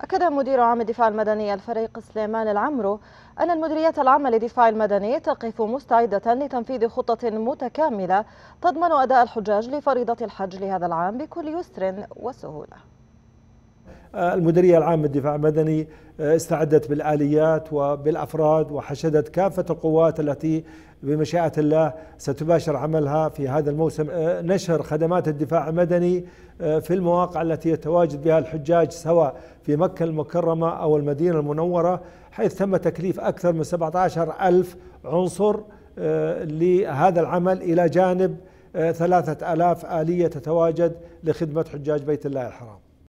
أكد مدير عام الدفاع المدني الفريق سليمان العمرو أن المديرية العامة للدفاع المدني تقف مستعدة لتنفيذ خطة متكاملة تضمن أداء الحجاج لفريضة الحج لهذا العام بكل يسر وسهولة المديرية العامة للدفاع المدني آه، استعدت بالآليات وبالأفراد وحشدت كافة القوات التي بمشيئة الله ستباشر عملها في هذا الموسم آه، نشر خدمات الدفاع المدني آه، في المواقع التي يتواجد بها الحجاج سواء في مكة المكرمة أو المدينة المنورة حيث تم تكليف أكثر من 17 ألف عنصر لهذا العمل إلى جانب ثلاثة ألاف آلية تتواجد لخدمة حجاج بيت الله الحرام